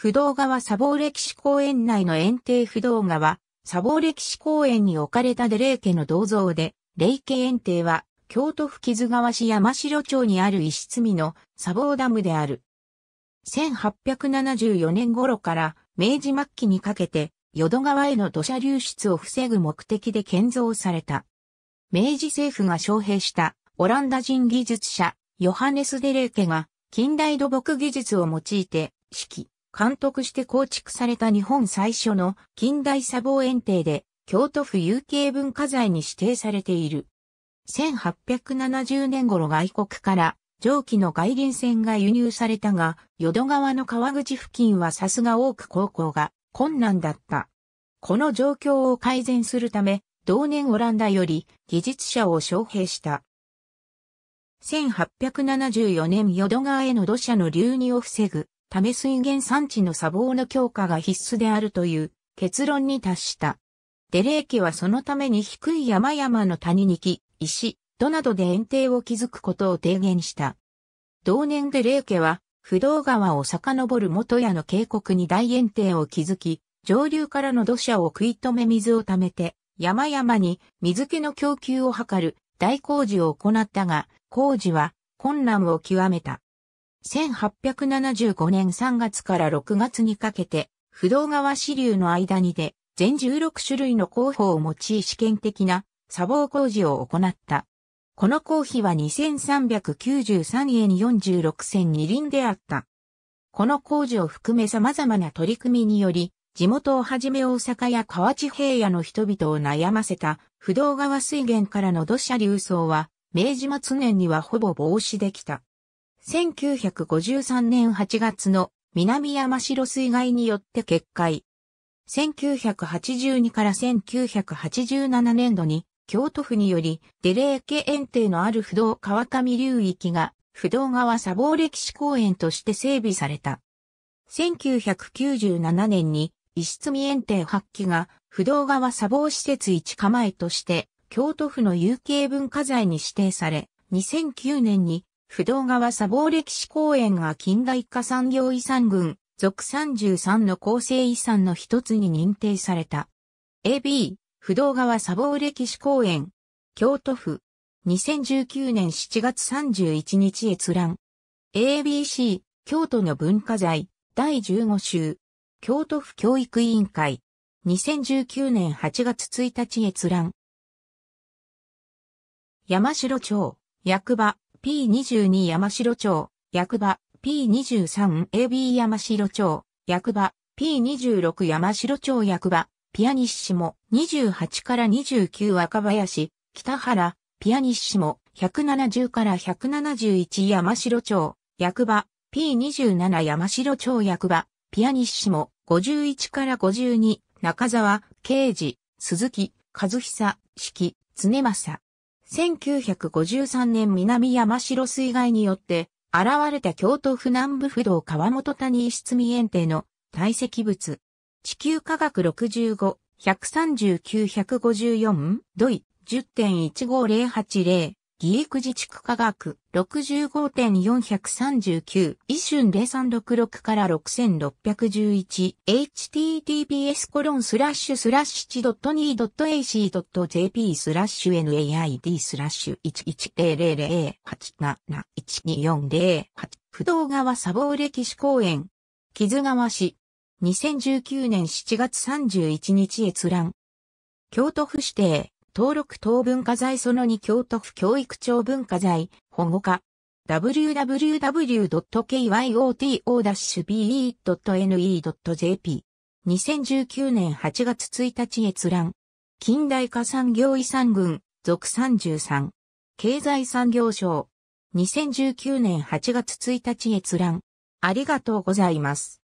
不動川砂防歴史公園内の園庭不動川、砂防歴史公園に置かれたデレイ家の銅像で、レイ家園庭は、京都府木津川市山城町にある石積みの砂防ダムである。1874年頃から明治末期にかけて、淀川への土砂流出を防ぐ目的で建造された。明治政府が招聘したオランダ人技術者、ヨハネス・デレーケが近代土木技術を用いて、指揮、監督して構築された日本最初の近代砂防園庭で、京都府有形文化財に指定されている。1870年頃外国から蒸気の外輪船が輸入されたが、淀川の川口付近はさすが多く航行が困難だった。この状況を改善するため、同年オランダより技術者を招聘した。1874年淀川への土砂の流入を防ぐため水源産地の砂防の強化が必須であるという結論に達した。デレー家はそのために低い山々の谷に木、石、土などで園庭を築くことを提言した。同年デレー家は、不動川を遡る元屋の渓谷に大園庭を築き、上流からの土砂を食い止め水を貯めて、山々に水気の供給を図る大工事を行ったが、工事は困難を極めた。1875年3月から6月にかけて、不動川支流の間にで、全16種類の工法を用い試験的な砂防工事を行った。この工費は2393円46銭二輪であった。この工事を含め様々な取り組みにより、地元をはじめ大阪や河内平野の人々を悩ませた不動川水源からの土砂流送は、明治末年にはほぼ防止できた。1953年8月の南山城水害によって決壊。1982から1987年度に京都府によりデレー家園庭のある不動川上流域が不動川砂防歴史公園として整備された。1997年に石積園庭発揮が不動川砂防施設一構えとして京都府の有形文化財に指定され、2009年に不動川砂防歴史公園が近代化産業遺産群、属33の構成遺産の一つに認定された。AB、不動川砂防歴史公園、京都府、2019年7月31日閲覧。ABC、京都の文化財、第15集。京都府教育委員会、2019年8月1日閲覧。山城町、役場、P22 山城町、役場、P23AB 山城町、役場、P26 山城町役場、ピアニッシモ、28から29若林、北原、ピアニッシモ、170から171山城町、役場、P27 山城町役場、ピアニッシモ、51から52、中沢、刑事、鈴木、和久、式、常正。1953年南山城水害によって現れた京都府南部不動川本谷石積園庭の堆積物。地球科学65、139-154、土井10.15080ギ育自治区科学65.439一シ0366から 6611https コロンスラッシュスラッシュ 1.2.ac.jp スラッシュ naid スラッシュ110008712408不動川砂防歴史公園木津川市2019年7月31日閲覧京都府指定登録等文化財その2京都府教育庁文化財保護課 www.kyoto-be.ne.jp 2019年8月1日閲覧近代化産業遺産群属33経済産業省2019年8月1日閲覧ありがとうございます。